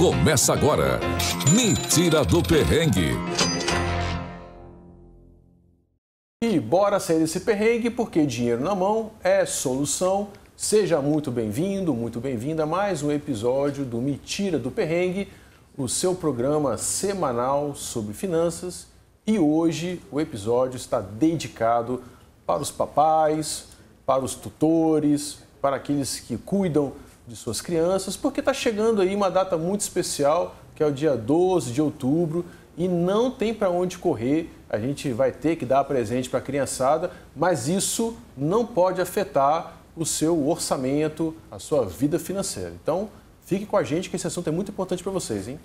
Começa agora. Me tira do perrengue. E bora sair desse perrengue porque dinheiro na mão é solução. Seja muito bem-vindo, muito bem-vinda a mais um episódio do Me Tira do Perrengue, o seu programa semanal sobre finanças. E hoje o episódio está dedicado para os papais, para os tutores, para aqueles que cuidam de suas crianças, porque está chegando aí uma data muito especial, que é o dia 12 de outubro, e não tem para onde correr. A gente vai ter que dar presente para a criançada, mas isso não pode afetar o seu orçamento, a sua vida financeira. Então, fique com a gente que esse assunto é muito importante para vocês, hein?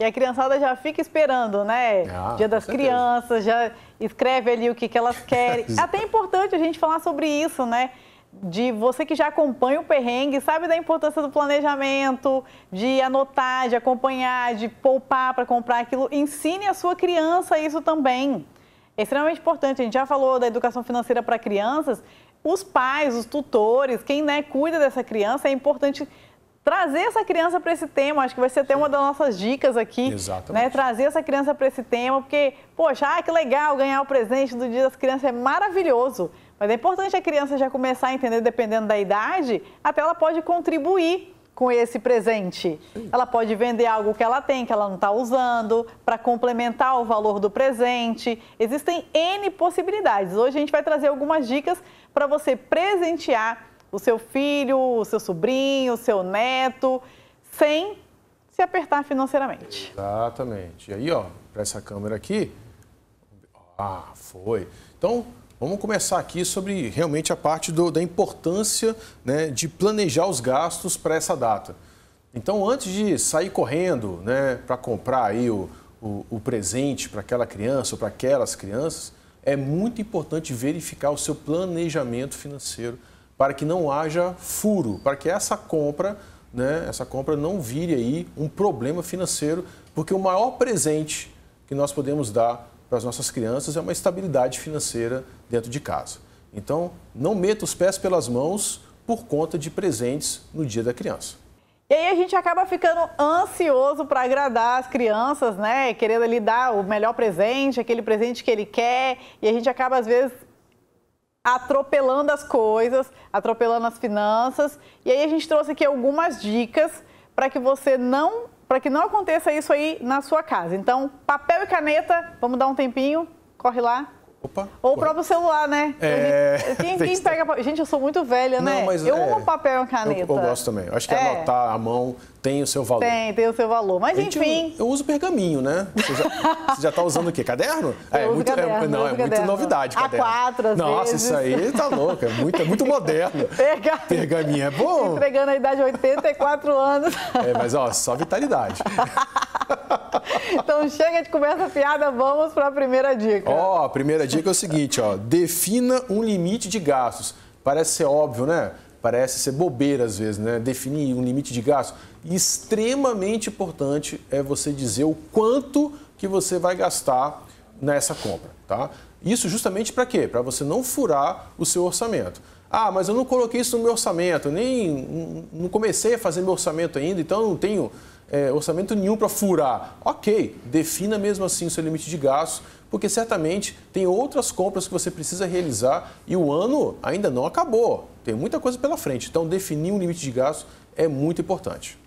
E a criançada já fica esperando, né? Ah, Dia das Crianças, já escreve ali o que, que elas querem. Até é importante a gente falar sobre isso, né? de você que já acompanha o perrengue, sabe da importância do planejamento, de anotar, de acompanhar, de poupar para comprar aquilo. Ensine a sua criança isso também. É extremamente importante. A gente já falou da educação financeira para crianças. Os pais, os tutores, quem né, cuida dessa criança, é importante trazer essa criança para esse tema. Acho que vai ser até uma das nossas dicas aqui. Né, Exatamente. Né? Trazer essa criança para esse tema, porque, poxa, ah, que legal ganhar o presente do Dia das Crianças é maravilhoso. Mas é importante a criança já começar a entender, dependendo da idade, até ela pode contribuir com esse presente. Ela pode vender algo que ela tem, que ela não está usando, para complementar o valor do presente. Existem N possibilidades. Hoje a gente vai trazer algumas dicas para você presentear o seu filho, o seu sobrinho, o seu neto, sem se apertar financeiramente. Exatamente. E aí, ó, para essa câmera aqui. Ah, foi. Então, Vamos começar aqui sobre realmente a parte do, da importância né, de planejar os gastos para essa data. Então, antes de sair correndo né, para comprar aí o, o, o presente para aquela criança ou para aquelas crianças, é muito importante verificar o seu planejamento financeiro para que não haja furo, para que essa compra, né, essa compra não vire aí um problema financeiro, porque o maior presente que nós podemos dar para as nossas crianças é uma estabilidade financeira dentro de casa. Então, não meta os pés pelas mãos por conta de presentes no dia da criança. E aí a gente acaba ficando ansioso para agradar as crianças, né? Querendo lhe dar o melhor presente, aquele presente que ele quer, e a gente acaba às vezes atropelando as coisas, atropelando as finanças. E aí a gente trouxe aqui algumas dicas para que você não para que não aconteça isso aí na sua casa. Então, papel e caneta, vamos dar um tempinho, corre lá, Opa, Ou o próprio celular, né? É... Quem, quem pega. Gente, eu sou muito velha, Não, né? Mas, eu é... amo papel e caneta. Eu, eu gosto também. Acho que é. anotar a mão tem o seu valor. Tem, tem o seu valor. Mas gente, enfim. Eu, eu, uso pergaminho, né? Você já, você já tá usando o quê? Caderno? Eu é, é, é muito, caderno, não, é caderno. novidade. Caderno. A quatro, assim. Nossa, vezes. isso aí tá louco. É muito, é muito moderno. Pergaminho. pergaminho é bom. Entregando a idade de 84 anos. É, mas ó, só vitalidade. então chega de conversa fiada, vamos para a primeira dica. Ó, oh, a primeira dica é o seguinte, ó, defina um limite de gastos. Parece ser óbvio, né? Parece ser bobeira às vezes, né? Definir um limite de gastos. extremamente importante é você dizer o quanto que você vai gastar nessa compra, tá? Isso justamente para quê? Para você não furar o seu orçamento. Ah, mas eu não coloquei isso no meu orçamento, nem não comecei a fazer meu orçamento ainda, então não tenho é, orçamento nenhum para furar. Ok, defina mesmo assim o seu limite de gastos, porque certamente tem outras compras que você precisa realizar e o ano ainda não acabou. Tem muita coisa pela frente. Então, definir um limite de gastos é muito importante.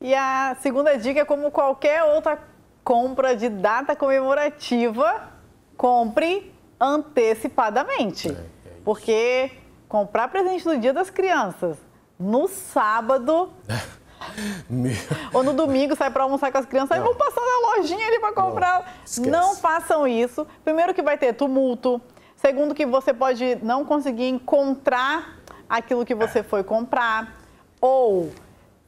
E a segunda dica é como qualquer outra compra de data comemorativa, compre antecipadamente. É, é porque comprar presente no Dia das Crianças no sábado Ou no domingo sai para almoçar com as crianças, aí vão passar na lojinha ali para comprar. Não, não façam isso. Primeiro que vai ter tumulto. Segundo que você pode não conseguir encontrar aquilo que você foi comprar. Ou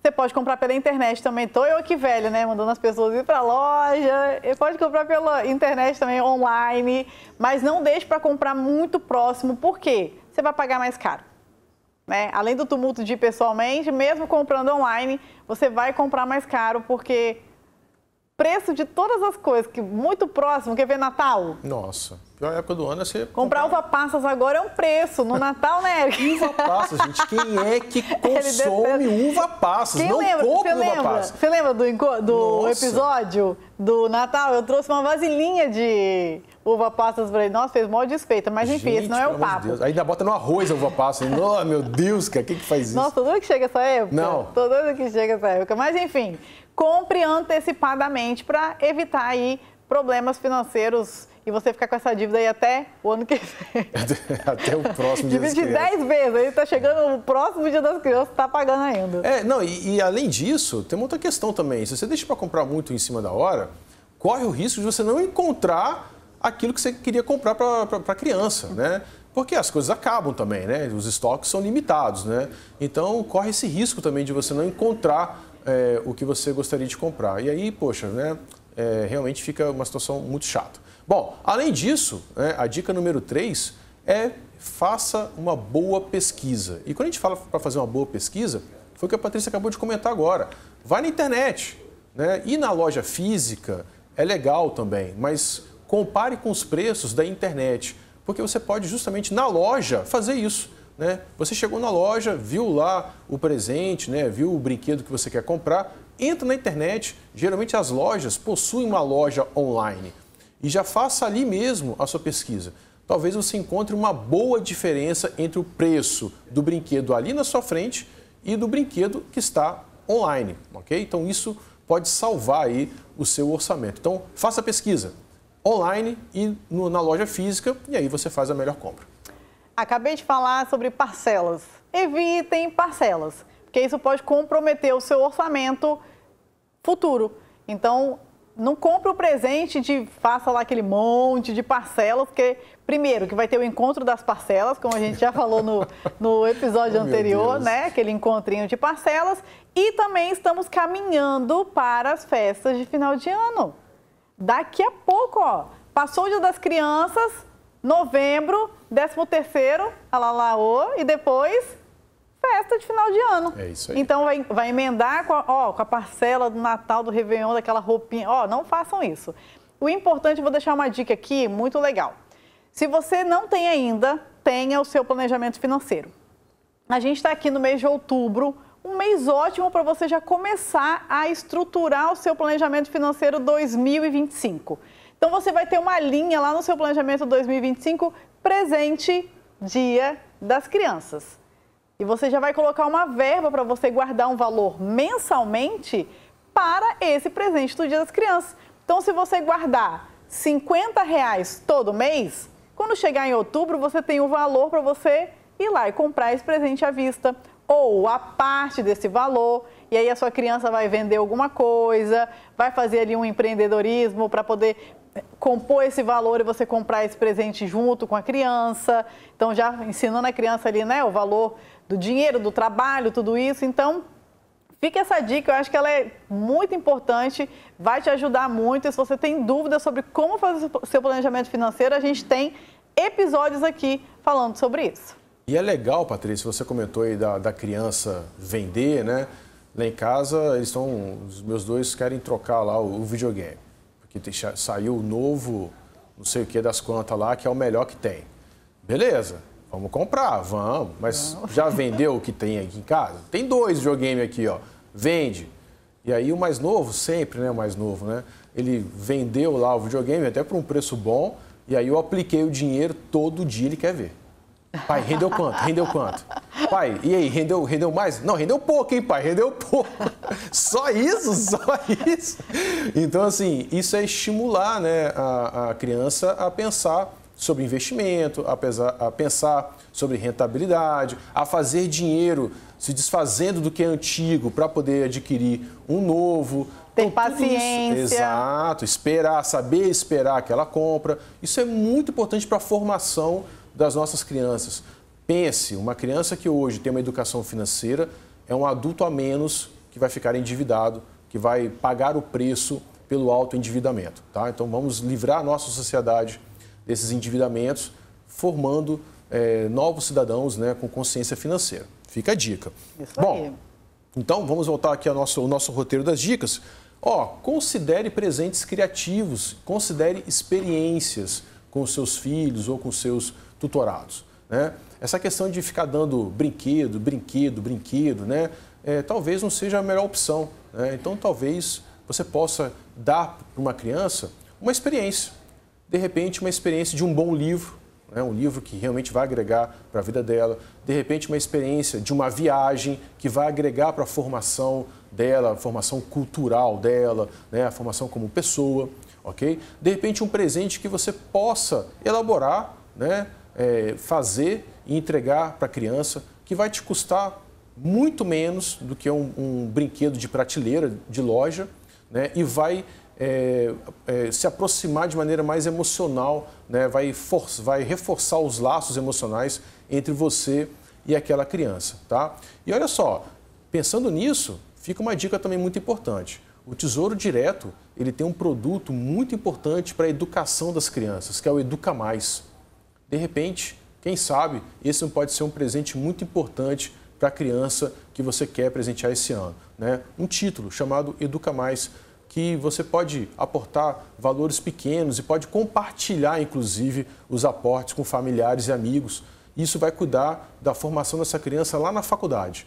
você pode comprar pela internet também. Tô eu que velho, né? Mandando as pessoas ir para loja. E pode comprar pela internet também, online. Mas não deixe para comprar muito próximo. Por quê? Você vai pagar mais caro. Né? Além do tumulto de ir pessoalmente, mesmo comprando online, você vai comprar mais caro porque preço de todas as coisas, que muito próximo, quer ver Natal? Nossa, pior época do ano é você... Comprar, comprar... uva passas agora é um preço, no Natal, né, Eric? uva passas, gente, quem é que consome uva passas? Quem Não lembra? compra uva lembra? passas. Você lembra do, do episódio do Natal? Eu trouxe uma vasilhinha de uva passa. Eu falei, nossa, fez mó desfeita. Mas enfim, Gente, esse não é o papo. Deus. Ainda bota no arroz a uva passa. oh, meu Deus, cara, quem que faz isso? Nossa, todo que chega essa época. Não. Todo que chega essa época. Mas enfim, compre antecipadamente para evitar aí problemas financeiros e você ficar com essa dívida aí até o ano que vem. até o próximo dia Divide 10 vezes, aí está chegando o próximo dia das crianças, está pagando ainda. É, não, e, e, além disso, tem uma outra questão também. Se você deixa para comprar muito em cima da hora, corre o risco de você não encontrar aquilo que você queria comprar para a criança, né? Porque as coisas acabam também, né? Os estoques são limitados, né? Então corre esse risco também de você não encontrar é, o que você gostaria de comprar. E aí, poxa, né? É, realmente fica uma situação muito chata. Bom, além disso, né, a dica número 3 é faça uma boa pesquisa. E quando a gente fala para fazer uma boa pesquisa, foi o que a Patrícia acabou de comentar agora. Vai na internet, né? E na loja física é legal também, mas compare com os preços da internet, porque você pode justamente na loja fazer isso. Né? Você chegou na loja, viu lá o presente, né? viu o brinquedo que você quer comprar, entra na internet. Geralmente as lojas possuem uma loja online e já faça ali mesmo a sua pesquisa. Talvez você encontre uma boa diferença entre o preço do brinquedo ali na sua frente e do brinquedo que está online, ok? Então isso pode salvar aí o seu orçamento. Então faça a pesquisa, online e no, na loja física, e aí você faz a melhor compra. Acabei de falar sobre parcelas. Evitem parcelas, porque isso pode comprometer o seu orçamento futuro. Então, não compre o presente de faça lá aquele monte de parcelas, porque primeiro que vai ter o encontro das parcelas, como a gente já falou no, no episódio oh, anterior, né? Aquele encontrinho de parcelas. E também estamos caminhando para as festas de final de ano. Daqui a pouco, ó, passou o Dia das Crianças, novembro, 13 terceiro, alalaô, e depois festa de final de ano. É isso aí. Então vai, vai emendar com a, ó, com a parcela do Natal, do Réveillon, daquela roupinha. Ó, não façam isso. O importante, vou deixar uma dica aqui muito legal. Se você não tem ainda, tenha o seu planejamento financeiro. A gente está aqui no mês de outubro, um mês ótimo para você já começar a estruturar o seu planejamento financeiro 2025. Então você vai ter uma linha lá no seu planejamento 2025 presente Dia das Crianças. E você já vai colocar uma verba para você guardar um valor mensalmente para esse presente do Dia das Crianças. Então se você guardar 50 reais todo mês, quando chegar em outubro você tem o um valor para você ir lá e comprar esse presente à vista ou a parte desse valor, e aí a sua criança vai vender alguma coisa, vai fazer ali um empreendedorismo para poder eh, compor esse valor e você comprar esse presente junto com a criança. Então já ensinando a criança ali, né, o valor do dinheiro, do trabalho, tudo isso. Então, Fica essa dica, eu acho que ela é muito importante, vai te ajudar muito. E se você tem dúvidas sobre como fazer o seu planejamento financeiro, a gente tem episódios aqui falando sobre isso. E é legal, Patrícia, você comentou aí da, da criança vender, né? Lá em casa, eles estão. Os meus dois querem trocar lá o, o videogame. Porque tem, saiu o novo, não sei o que das quantas lá, que é o melhor que tem. Beleza, vamos comprar, vamos. Mas não. já vendeu o que tem aqui em casa? Tem dois videogames aqui, ó. Vende. E aí o mais novo, sempre, né? O mais novo, né? Ele vendeu lá o videogame até por um preço bom. E aí eu apliquei o dinheiro todo dia, ele quer ver. Pai, rendeu quanto? Rendeu quanto? Pai, e aí, rendeu, rendeu mais? Não, rendeu pouco, hein, pai? Rendeu pouco. Só isso, só isso. Então, assim, isso é estimular né, a, a criança a pensar sobre investimento, a, pesar, a pensar sobre rentabilidade, a fazer dinheiro se desfazendo do que é antigo para poder adquirir um novo. Ter então, paciência. Exato, esperar, saber esperar aquela compra. Isso é muito importante para a formação das nossas crianças. Pense, uma criança que hoje tem uma educação financeira é um adulto a menos que vai ficar endividado, que vai pagar o preço pelo alto endividamento. Tá? Então vamos livrar a nossa sociedade desses endividamentos, formando é, novos cidadãos né, com consciência financeira. Fica a dica. Isso Bom, aí. então vamos voltar aqui ao nosso, ao nosso roteiro das dicas. Ó, considere presentes criativos, considere experiências com seus filhos ou com seus tutorados. Né? Essa questão de ficar dando brinquedo, brinquedo, brinquedo, né? É, talvez não seja a melhor opção. Né? Então, talvez você possa dar para uma criança uma experiência. De repente, uma experiência de um bom livro, né? um livro que realmente vai agregar para a vida dela. De repente, uma experiência de uma viagem que vai agregar para a formação dela, a formação cultural dela, né? a formação como pessoa, ok? De repente, um presente que você possa elaborar, né? é, fazer e entregar para a criança, que vai te custar muito menos do que um, um brinquedo de prateleira, de loja, né? e vai é, é, se aproximar de maneira mais emocional, né? vai, for, vai reforçar os laços emocionais entre você e aquela criança. Tá? E olha só, pensando nisso, fica uma dica também muito importante. O Tesouro Direto ele tem um produto muito importante para a educação das crianças, que é o Educa Mais. De repente, quem sabe, esse não pode ser um presente muito importante para a criança que você quer presentear esse ano. Né? Um título chamado Educa Mais, que você pode aportar valores pequenos e pode compartilhar, inclusive, os aportes com familiares e amigos. Isso vai cuidar da formação dessa criança lá na faculdade.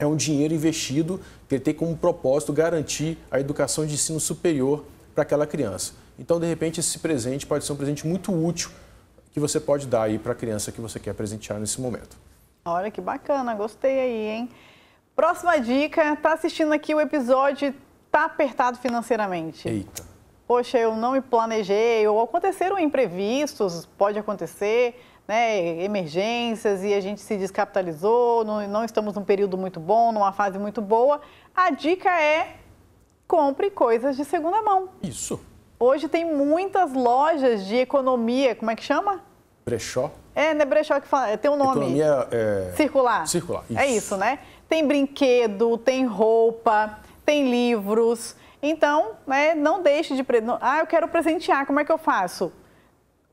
É um dinheiro investido que tem como propósito garantir a educação de ensino superior para aquela criança. Então, de repente, esse presente pode ser um presente muito útil que você pode dar aí para a criança que você quer presentear nesse momento. Olha que bacana, gostei aí, hein? Próxima dica, tá assistindo aqui o episódio Tá apertado financeiramente. Eita. Poxa, eu não me planejei, ou aconteceram imprevistos, pode acontecer, né, emergências e a gente se descapitalizou, não, não estamos num período muito bom, numa fase muito boa. A dica é compre coisas de segunda mão. Isso. Hoje tem muitas lojas de economia, como é que chama? Brechó. É, né? Brechó que fala, é, tem um nome. Economia é... circular. Circular. É isso. É isso, né? Tem brinquedo, tem roupa, tem livros. Então, né, não deixe de. Ah, eu quero presentear, como é que eu faço?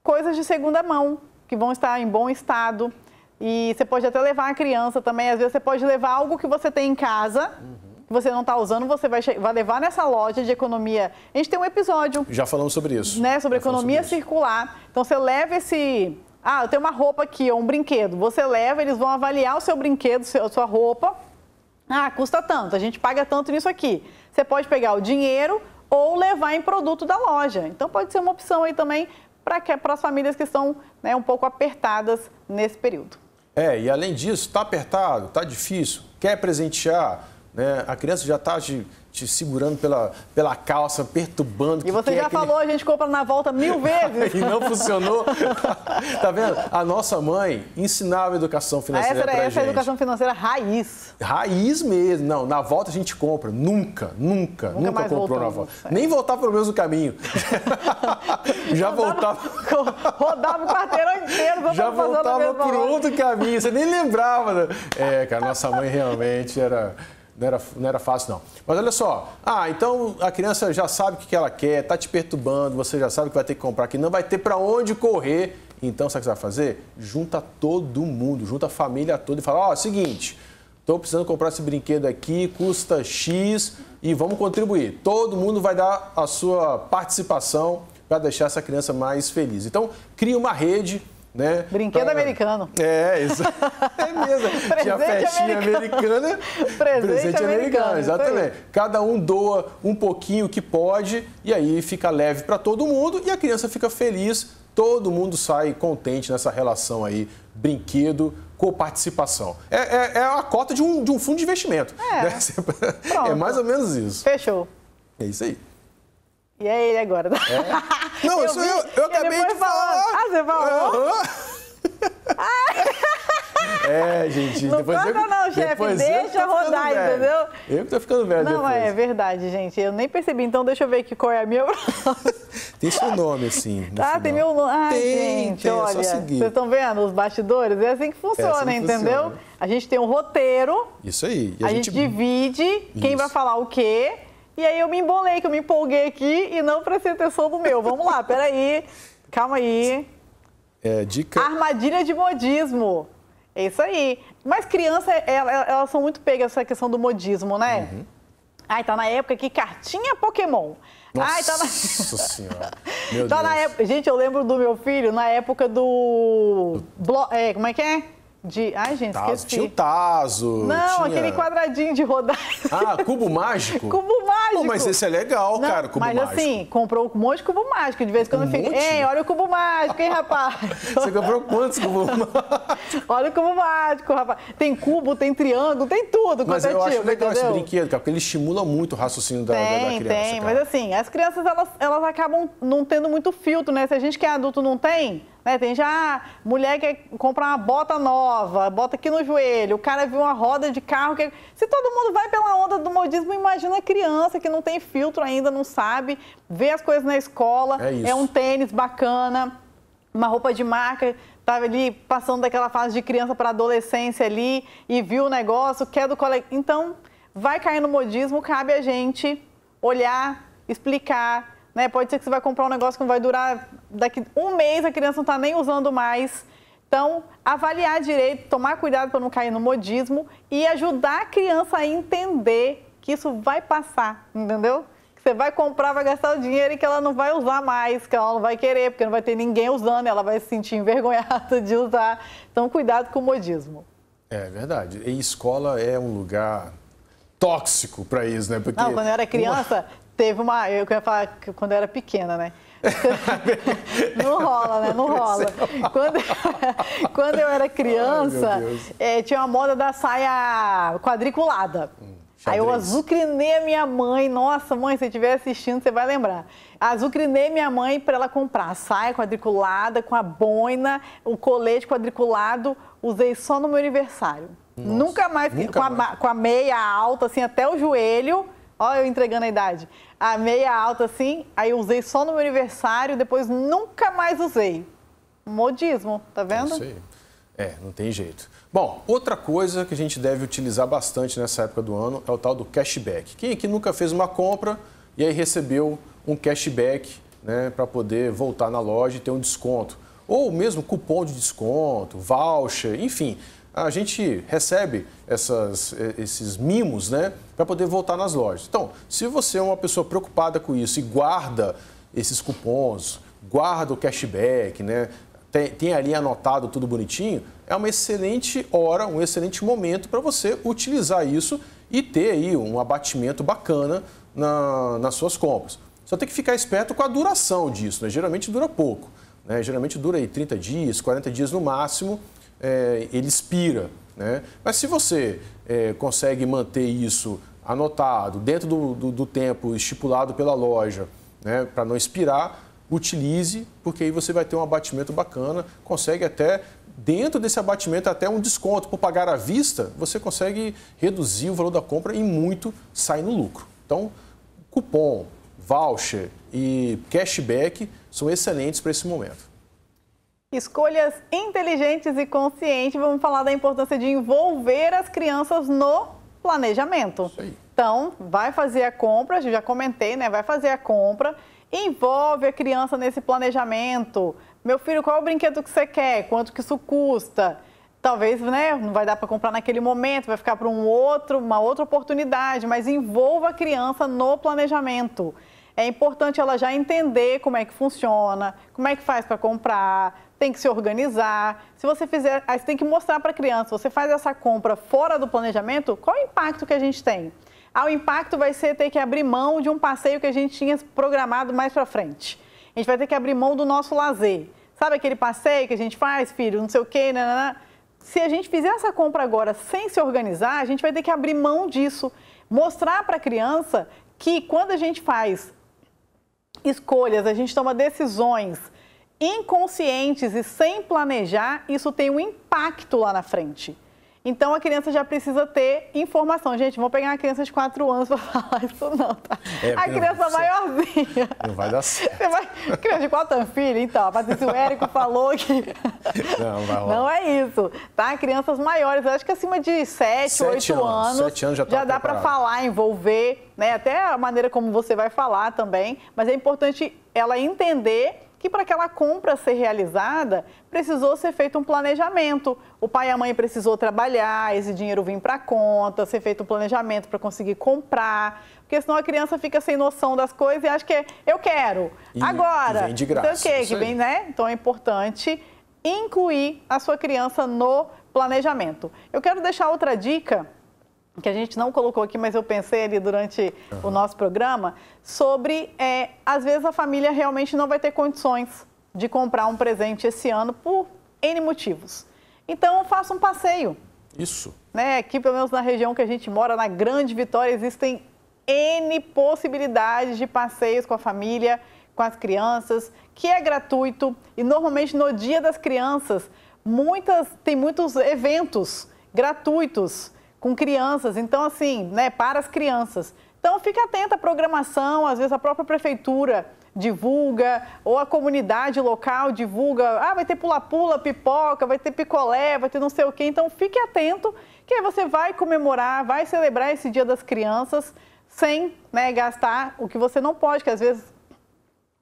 Coisas de segunda mão, que vão estar em bom estado. E você pode até levar a criança também. Às vezes, você pode levar algo que você tem em casa. Uhum que você não está usando, você vai, vai levar nessa loja de economia. A gente tem um episódio. Já falamos sobre isso. Né, sobre Já economia sobre circular. Então você leva esse. Ah, eu tenho uma roupa aqui, ou é um brinquedo. Você leva, eles vão avaliar o seu brinquedo, a sua roupa. Ah, custa tanto, a gente paga tanto nisso aqui. Você pode pegar o dinheiro ou levar em produto da loja. Então pode ser uma opção aí também para as famílias que estão né, um pouco apertadas nesse período. É, e além disso, está apertado, está difícil, quer presentear, né? A criança já está te, te, segurando pela, pela calça, perturbando. E você é já aquele... falou, a gente compra na volta mil vezes. e não funcionou. tá vendo? A nossa mãe ensinava educação ah, financeira para gente. É, essa é a educação financeira raiz. Raiz mesmo. Não, na volta a gente compra. Nunca, nunca, nunca, nunca comprou voltamos, na volta. Nem voltar pelo mesmo caminho. já voltava. Rodava o quarteirão inteiro. Já voltava por outro caminho. Você nem lembrava. Né? É, cara, nossa mãe realmente era... Não era, não era fácil, não. Mas olha só. Ah, então a criança já sabe o que ela quer, está te perturbando, você já sabe que vai ter que comprar, que não vai ter para onde correr. Então, sabe o que você vai fazer? Junta todo mundo, junta a família toda e fala: ó, oh, seguinte, estou precisando comprar esse brinquedo aqui, custa X e vamos contribuir. Todo mundo vai dar a sua participação para deixar essa criança mais feliz. Então, cria uma rede né? Brinquedo pra... Então, americano. É, isso. É mesmo. Tinha festinha americana. presente, presente americano, americano exatamente. Cada um doa um pouquinho que pode e aí fica leve para todo mundo e a criança fica feliz. Todo mundo sai contente nessa relação aí, brinquedo com participação. É, é, é a cota de um, de um fundo de investimento. É. Né? é mais ou menos isso. Fechou. É isso aí. E é ele agora. É? Não, eu isso vi, eu, eu acabei de falar. Falando. Ah, você falou? Uhum. Ah. É, gente. Não depois conta eu, não, chefe. Deixa rodar, entendeu? Eu que tô ficando velho Não, depois. é verdade, gente. Eu nem percebi. Então deixa eu ver que cor é a minha. tem seu nome, assim. No ah, final. tem meu nome. Ah, gente, tem, é olha. vocês estão vendo os bastidores? É assim que funciona, é assim que entendeu? Funciona. A gente tem um roteiro. Isso aí. a, a gente... gente divide quem vai falar o quê e aí eu me embolei, que eu me empolguei aqui e não prestei atenção no meu. Vamos lá, peraí. Calma aí. É, dica. Armadilha de modismo. É isso aí. Mas criança, é, elas, são muito pegas essa questão do modismo, né? Uhum. Ai, tá na época que cartinha Pokémon. Nossa Ai, tá na... senhora. Meu tá Deus. na época. Gente, eu lembro do meu filho na época do. Blo... É, como é que é? de. Ai, gente, Tazo. esqueci. Tinha o Tazo. Não, tinha... aquele quadradinho de rodar. Ah, cubo mágico? cubo mágico. Pô, mas esse é legal, Não, cara, cubo mas, assim, mágico. Mas assim, comprou um monte de cubo mágico. De vez em quando um fica. Ei, olha o cubo mágico, hein, rapaz? Você comprou quantos cubo olha o cubo mágico, rapaz. Tem cubo, tem triângulo, tem tudo. Mas é eu acho tipo, legal entendeu? esse brinquedo, cara, porque ele estimula muito o raciocínio da, tem, da, da criança. Tem, cara. mas assim, as crianças elas, elas acabam não tendo muito filtro, né? Se a gente que é adulto não tem, né? Tem já ah, mulher que quer comprar uma bota nova, bota aqui no joelho, o cara viu uma roda de carro. Que... Se todo mundo vai pela onda do modismo, imagina a criança que não tem filtro ainda, não sabe, vê as coisas na escola, é, é um tênis bacana, uma roupa de marca estava tá ali passando daquela fase de criança para adolescência ali e viu o negócio, quer do colega. Então, vai cair no modismo, cabe a gente olhar, explicar. Né? Pode ser que você vai comprar um negócio que não vai durar daqui um mês a criança não está nem usando mais. Então, avaliar direito, tomar cuidado para não cair no modismo e ajudar a criança a entender que isso vai passar, entendeu? Que você vai comprar, vai gastar o dinheiro e que ela não vai usar mais, que ela não vai querer, porque não vai ter ninguém usando, ela vai se sentir envergonhada de usar. Então, cuidado com o modismo. É verdade. E escola é um lugar tóxico para isso, né? Porque... Não, quando eu era criança, teve uma. Eu ia falar quando eu era pequena, né? não rola, né? Não rola. Quando, quando eu era criança, Ai, é, tinha uma moda da saia quadriculada. Hum, Aí eu azucrinei a minha mãe. Nossa, mãe, se estiver assistindo, você vai lembrar. Azucrinei minha mãe para ela comprar a saia quadriculada, com a boina, o colete quadriculado. Usei só no meu aniversário. Nossa, nunca mais, nunca com, mais. com a meia alta, assim, até o joelho Olha eu entregando a idade. A meia alta assim, aí usei só no meu aniversário, depois nunca mais usei. Modismo, tá é vendo? Não sei. É, não tem jeito. Bom, outra coisa que a gente deve utilizar bastante nessa época do ano é o tal do cashback. Quem aqui nunca fez uma compra e aí recebeu um cashback né, para poder voltar na loja e ter um desconto? Ou mesmo cupom de desconto, voucher, enfim a gente recebe essas, esses mimos, né, para poder voltar nas lojas. Então, se você é uma pessoa preocupada com isso e guarda esses cupons, guarda o cashback, né, tem, tem ali anotado tudo bonitinho, é uma excelente hora, um excelente momento para você utilizar isso e ter aí um abatimento bacana na, nas suas compras. Só tem que ficar esperto com a duração disso, né? geralmente dura pouco. Né? Geralmente dura aí 30 dias, 40 dias no máximo, é, ele expira. Né? Mas se você é, consegue manter isso anotado dentro do, do, do tempo estipulado pela loja, né, para não expirar, utilize, porque aí você vai ter um abatimento bacana, consegue até, dentro desse abatimento, até um desconto. Por pagar à vista, você consegue reduzir o valor da compra e muito sai no lucro. Então, cupom, voucher e cashback são excelentes para esse momento. Escolhas inteligentes e conscientes. Vamos falar da importância de envolver as crianças no planejamento. Então, vai fazer a compra, já comentei, né? Vai fazer a compra, envolve a criança nesse planejamento. Meu filho, qual é o brinquedo que você quer? Quanto que isso custa? Talvez, né, não vai dar para comprar naquele momento, vai ficar para um outro, uma outra oportunidade, mas envolva a criança no planejamento. É importante ela já entender como é que funciona, como é que faz para comprar, tem que se organizar. Se você fizer, aí você tem que mostrar para a criança, você faz essa compra fora do planejamento, qual é o impacto que a gente tem? Ah, o impacto vai ser ter que abrir mão de um passeio que a gente tinha programado mais para frente. A gente vai ter que abrir mão do nosso lazer. Sabe aquele passeio que a gente faz, filho, não sei o quê, nanana? Né, né, né? Se a gente fizer essa compra agora sem se organizar, a gente vai ter que abrir mão disso. Mostrar para a criança que quando a gente faz escolhas, a gente toma decisões inconscientes e sem planejar, isso tem um impacto lá na frente. Então a criança já precisa ter informação. Gente, vou pegar uma criança de 4 anos para falar isso não, tá? É, a criança não, maiorzinha. Não vai dar certo. Você vai... Criança de 4 anos, filho, então, a Patrícia, o Érico falou que... Não, vai rolar. Não é isso, tá? Crianças maiores, acho que acima de 7, oito 8 anos, anos, 7 anos já, tá já dá para falar, envolver, né? Até a maneira como você vai falar também. Mas é importante ela entender que para aquela compra ser realizada, precisou ser feito um planejamento. O pai e a mãe precisou trabalhar, esse dinheiro vir para conta, ser feito um planejamento para conseguir comprar, porque senão a criança fica sem noção das coisas e acha que é, eu quero, e agora. Vem de então, graça. Então, okay, que vem, né? então é importante incluir a sua criança no planejamento. Eu quero deixar outra dica que a gente não colocou aqui, mas eu pensei ali durante uhum. o nosso programa, sobre, é, às vezes, a família realmente não vai ter condições de comprar um presente esse ano por N motivos. Então, faça um passeio. Isso. Né? Aqui, pelo menos na região que a gente mora, na Grande Vitória, existem N possibilidades de passeios com a família, com as crianças, que é gratuito. E, normalmente, no Dia das Crianças, muitas tem muitos eventos gratuitos com crianças. Então, assim, né, para as crianças. Então, fique atento à programação, às vezes a própria prefeitura divulga, ou a comunidade local divulga, ah, vai ter pula-pula, pipoca, vai ter picolé, vai ter não sei o quê. Então, fique atento, que aí você vai comemorar, vai celebrar esse Dia das Crianças sem né, gastar o que você não pode, que às vezes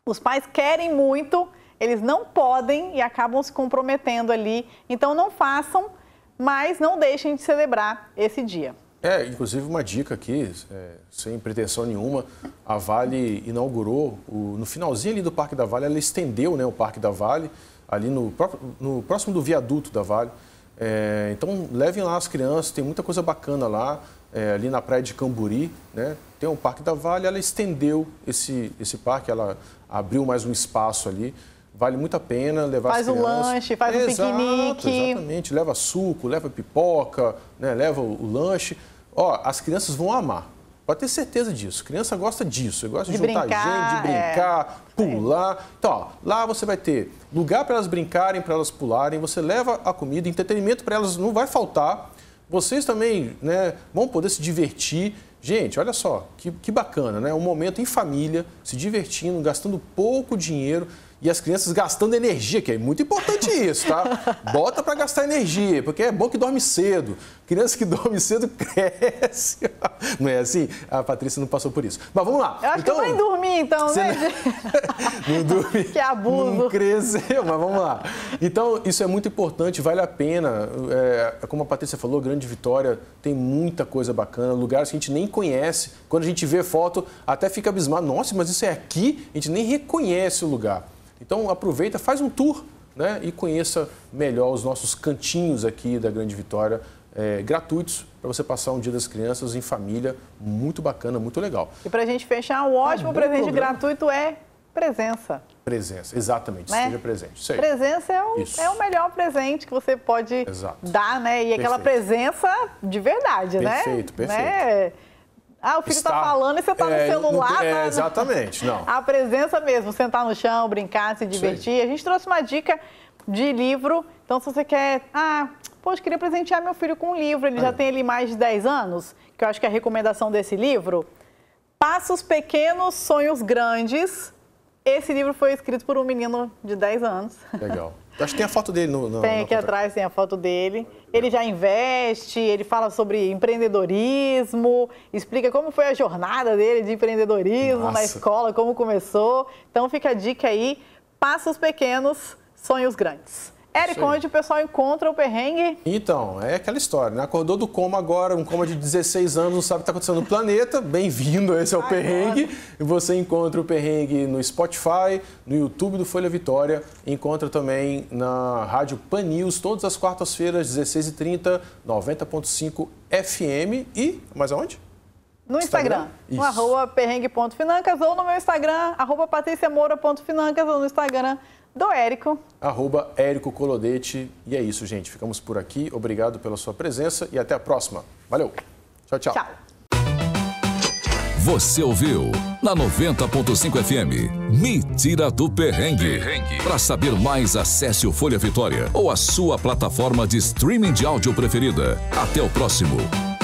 os pais querem muito, eles não podem e acabam se comprometendo ali. Então, não façam mas não deixem de celebrar esse dia. É, inclusive uma dica aqui, é, sem pretensão nenhuma, a Vale inaugurou, o, no finalzinho ali do Parque da Vale, ela estendeu né, o Parque da Vale, ali no, no próximo do viaduto da Vale. É, então levem lá as crianças, tem muita coisa bacana lá, é, ali na praia de Camburi, né, tem o Parque da Vale, ela estendeu esse, esse parque, ela abriu mais um espaço ali. Vale muito a pena levar faz as crianças. Faz um lanche, faz é, um exato, piquenique. Exatamente, leva suco, leva pipoca, né, leva o, o lanche. Ó, as crianças vão amar. Pode ter certeza disso. Criança gosta disso. Gosta de, de juntar brincar, gente, de é. brincar, é. pular. Então, ó, lá você vai ter lugar para elas brincarem, para elas pularem. Você leva a comida, entretenimento para elas não vai faltar. Vocês também né, vão poder se divertir. Gente, olha só, que, que bacana, né? Um momento em família, se divertindo, gastando pouco dinheiro e as crianças gastando energia, que é muito importante isso, tá? Bota para gastar energia, porque é bom que dorme cedo. Criança que dorme cedo cresce. Não é assim? A Patrícia não passou por isso. Mas vamos lá. Eu acho então, que nem dormir, então, né? Não, não Que abuso. Não cresceu, mas vamos lá. Então, isso é muito importante, vale a pena. É, como a Patrícia falou, Grande Vitória tem muita coisa bacana, lugares que a gente nem conhece. Quando a gente vê foto, até fica abismado. Nossa, mas isso é aqui? A gente nem reconhece o lugar. Então aproveita, faz um tour né, e conheça melhor os nossos cantinhos aqui da Grande Vitória, é, gratuitos, para você passar um dia das crianças em família. Muito bacana, muito legal. E para a gente fechar, um ah, ótimo presente programa. gratuito é presença. Presença, exatamente, né? presente. Presença é o, Isso. é o melhor presente que você pode Exato. dar, né? E perfeito. aquela presença de verdade, perfeito, né? Perfeito, perfeito. Né? Ah, o filho tá está tá falando e você está é, é tá no celular. É, Exatamente, não. A presença mesmo, sentar no chão, brincar, se divertir. Sim. A gente trouxe uma dica de livro. Então, se você quer... Ah, poxa, queria presentear meu filho com um livro. Ele ah. já tem ali mais de 10 anos, que eu acho que é a recomendação desse livro. Passos Pequenos, Sonhos Grandes. Esse livro foi escrito por um menino de 10 anos. Legal. Acho que tem a foto dele no. no tem, aqui no atrás tem a foto dele. Ele já investe, ele fala sobre empreendedorismo, explica como foi a jornada dele de empreendedorismo Nossa. na escola, como começou. Então fica a dica aí: passos pequenos, sonhos grandes. Eric, onde o pessoal encontra o perrengue? Então, é aquela história, né? Acordou do coma agora, um coma de 16 anos, não sabe o que está acontecendo no planeta. Bem-vindo, esse é o Ai, perrengue. E você encontra o perrengue no Spotify, no YouTube do Folha Vitória, encontra também na Rádio Pan News, todas as quartas-feiras, 16h30, 90.5 FM. E, mais aonde? No Instagram, Instagram? no arroba perrengue.financas ou no meu Instagram, arroba patriciamoura.financas ou no Instagram, do Érico. Arroba Érico Colodete. E é isso, gente. Ficamos por aqui. Obrigado pela sua presença e até a próxima. Valeu. Tchau, tchau. Tchau. Você ouviu na 90.5 FM. Me tira do perrengue. perrengue. Para saber mais, acesse o Folha Vitória ou a sua plataforma de streaming de áudio preferida. Até o próximo.